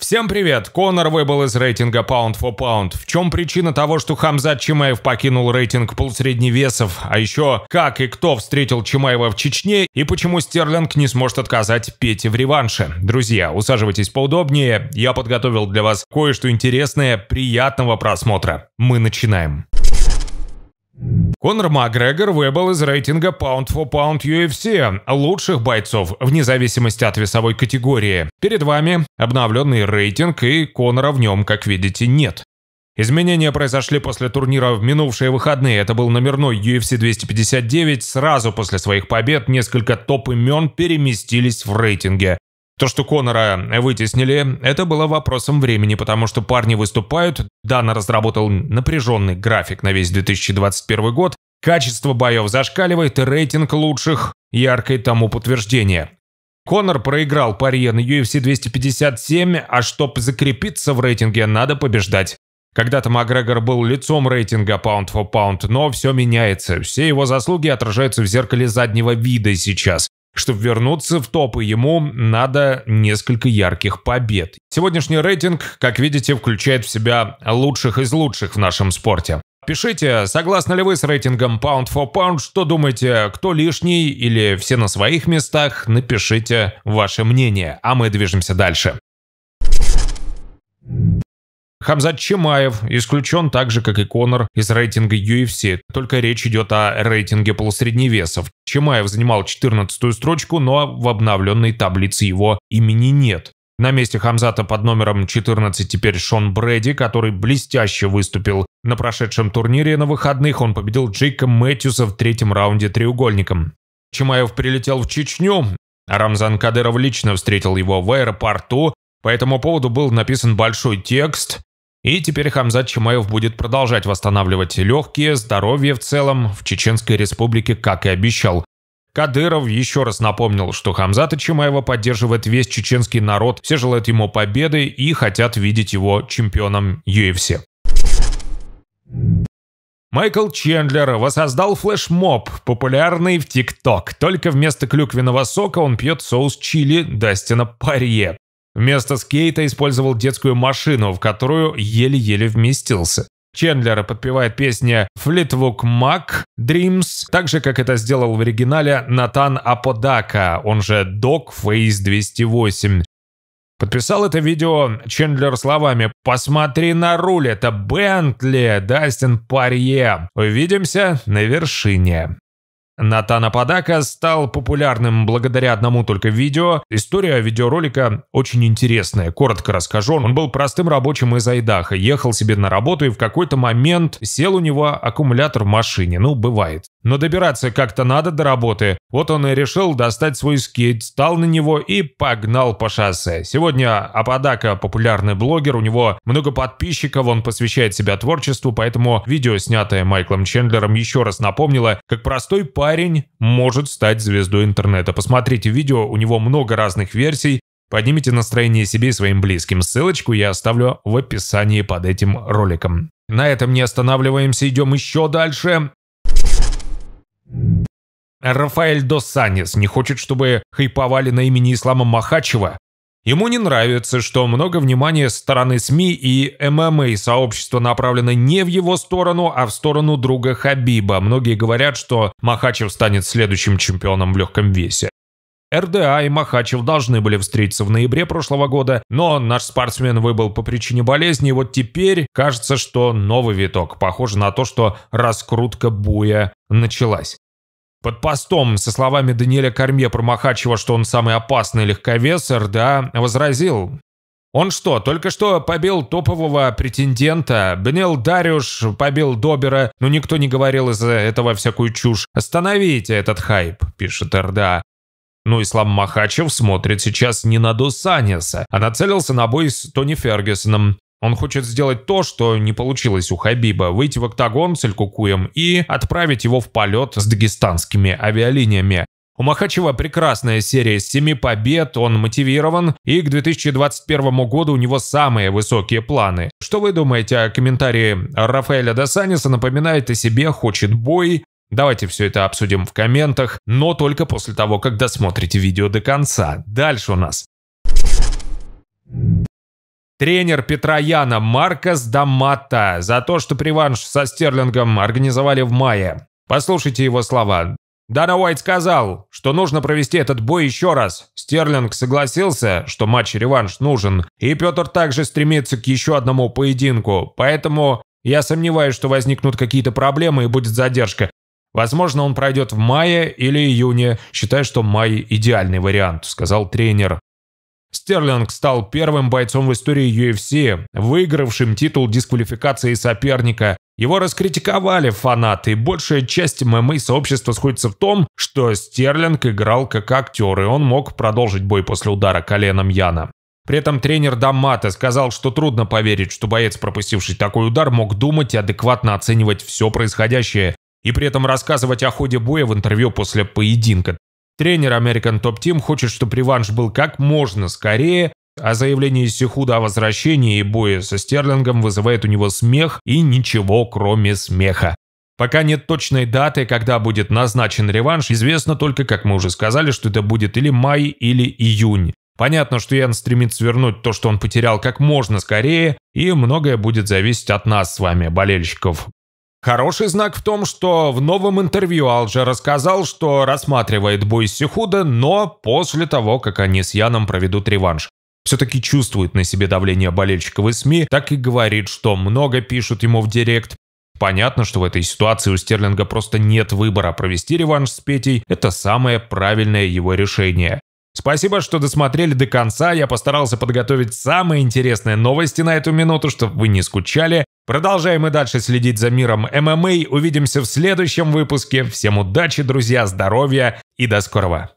Всем привет! Конор выбыл из рейтинга Pound for Pound. В чем причина того, что Хамзат Чимаев покинул рейтинг полусредневесов? А еще, как и кто встретил Чимаева в Чечне? И почему Стерлинг не сможет отказать Пете в реванше? Друзья, усаживайтесь поудобнее. Я подготовил для вас кое-что интересное. Приятного просмотра. Мы начинаем. Конор Макгрегор выбыл из рейтинга Pound for Pound UFC лучших бойцов вне зависимости от весовой категории. Перед вами обновленный рейтинг и Конора в нем, как видите, нет. Изменения произошли после турнира в минувшие выходные. Это был номерной UFC 259. Сразу после своих побед несколько топ-имен переместились в рейтинге. То, что Конора вытеснили, это было вопросом времени, потому что парни выступают, Дана разработал напряженный график на весь 2021 год, качество боев зашкаливает рейтинг лучших, яркое тому подтверждение. Конор проиграл паре на UFC 257, а чтобы закрепиться в рейтинге, надо побеждать. Когда-то Макгрегор был лицом рейтинга Pound for Pound, но все меняется. Все его заслуги отражаются в зеркале заднего вида сейчас. Чтобы вернуться в топы, ему надо несколько ярких побед. Сегодняшний рейтинг, как видите, включает в себя лучших из лучших в нашем спорте. Пишите, согласны ли вы с рейтингом Pound for Pound, что думаете, кто лишний или все на своих местах, напишите ваше мнение, а мы движемся дальше. Хамзат Чимаев исключен так же, как и Конор, из рейтинга UFC, только речь идет о рейтинге полусредневесов. Чимаев занимал 14-ю строчку, но в обновленной таблице его имени нет. На месте Хамзата под номером 14 теперь Шон Брэди, который блестяще выступил на прошедшем турнире на выходных. Он победил Джейка Мэтьюса в третьем раунде треугольником. Чимаев прилетел в Чечню, а Рамзан Кадыров лично встретил его в аэропорту. По этому поводу был написан большой текст. И теперь Хамзат Чимаев будет продолжать восстанавливать легкие, здоровье в целом в Чеченской республике, как и обещал. Кадыров еще раз напомнил, что Хамзата Чимаева поддерживает весь чеченский народ, все желают ему победы и хотят видеть его чемпионом UFC. Майкл Чендлер воссоздал флешмоб, популярный в ТикТок. Только вместо клюквенного сока он пьет соус чили Дастина Парье. Вместо скейта использовал детскую машину, в которую еле-еле вместился. Чендлер подпевает песня «Флитвук Мак» «Dreams», так же, как это сделал в оригинале Натан Аподака, он же Док Фейс 208. Подписал это видео Чендлер словами «Посмотри на руль, это Бентли, Дастин Парье. Увидимся на вершине». Натана Падака стал популярным благодаря одному только видео. История видеоролика очень интересная, коротко расскажу. Он был простым рабочим из Айдаха, ехал себе на работу и в какой-то момент сел у него аккумулятор в машине, ну бывает. Но добираться как-то надо до работы. Вот он и решил достать свой скейт, стал на него и погнал по шоссе. Сегодня Ападака популярный блогер, у него много подписчиков, он посвящает себя творчеству, поэтому видео, снятое Майклом Чендлером, еще раз напомнило, как простой парень парень может стать звездой интернета. Посмотрите видео, у него много разных версий. Поднимите настроение себе и своим близким. Ссылочку я оставлю в описании под этим роликом. На этом не останавливаемся, идем еще дальше. Рафаэль Дос Санис не хочет, чтобы хайповали на имени Ислама Махачева. Ему не нравится, что много внимания стороны СМИ и ММА-сообщества направлено не в его сторону, а в сторону друга Хабиба. Многие говорят, что Махачев станет следующим чемпионом в легком весе. РДА и Махачев должны были встретиться в ноябре прошлого года, но наш спортсмен выбыл по причине болезни, и вот теперь кажется, что новый виток. Похоже на то, что раскрутка буя началась. Под постом со словами Даниэля Корме про Махачева, что он самый опасный легковес, РДА возразил. Он что, только что побил топового претендента, Бенел Дарюш побил Добера, но никто не говорил из-за этого всякую чушь. Остановите этот хайп, пишет РДА. Ну, Ислам Махачев смотрит сейчас не на Дусаниса, а нацелился на бой с Тони Фергюсоном. Он хочет сделать то, что не получилось у Хабиба, выйти в октагон с Элькукуем и отправить его в полет с дагестанскими авиалиниями. У Махачева прекрасная серия из семи побед, он мотивирован, и к 2021 году у него самые высокие планы. Что вы думаете о комментарии Рафаэля Досаниса напоминает о себе, хочет бой? Давайте все это обсудим в комментах, но только после того, как досмотрите видео до конца. Дальше у нас тренер Петрояна Маркос Дамата за то, что преванш со Стерлингом организовали в мае. Послушайте его слова. Дана Уайт сказал, что нужно провести этот бой еще раз. Стерлинг согласился, что матч-реванш нужен, и Петр также стремится к еще одному поединку, поэтому я сомневаюсь, что возникнут какие-то проблемы и будет задержка. Возможно, он пройдет в мае или июне. Считаю, что май – идеальный вариант», – сказал тренер. Стерлинг стал первым бойцом в истории UFC, выигравшим титул дисквалификации соперника. Его раскритиковали фанаты, и большая часть ММА-сообщества сходится в том, что Стерлинг играл как актер, и он мог продолжить бой после удара коленом Яна. При этом тренер Дамата сказал, что трудно поверить, что боец, пропустивший такой удар, мог думать и адекватно оценивать все происходящее, и при этом рассказывать о ходе боя в интервью после поединка. Тренер American Top Team хочет, чтобы реванш был как можно скорее, а заявление Сихуда о возвращении и бое со Стерлингом вызывает у него смех и ничего кроме смеха. Пока нет точной даты, когда будет назначен реванш, известно только, как мы уже сказали, что это будет или май, или июнь. Понятно, что Ян стремится вернуть то, что он потерял, как можно скорее, и многое будет зависеть от нас с вами, болельщиков. Хороший знак в том, что в новом интервью Алджа рассказал, что рассматривает бой с Сихуда, но после того, как они с Яном проведут реванш. Все-таки чувствует на себе давление болельщиков и СМИ, так и говорит, что много пишут ему в директ. Понятно, что в этой ситуации у Стерлинга просто нет выбора провести реванш с Петей. Это самое правильное его решение. Спасибо, что досмотрели до конца. Я постарался подготовить самые интересные новости на эту минуту, чтобы вы не скучали. Продолжаем и дальше следить за миром ММА. Увидимся в следующем выпуске. Всем удачи, друзья, здоровья и до скорого.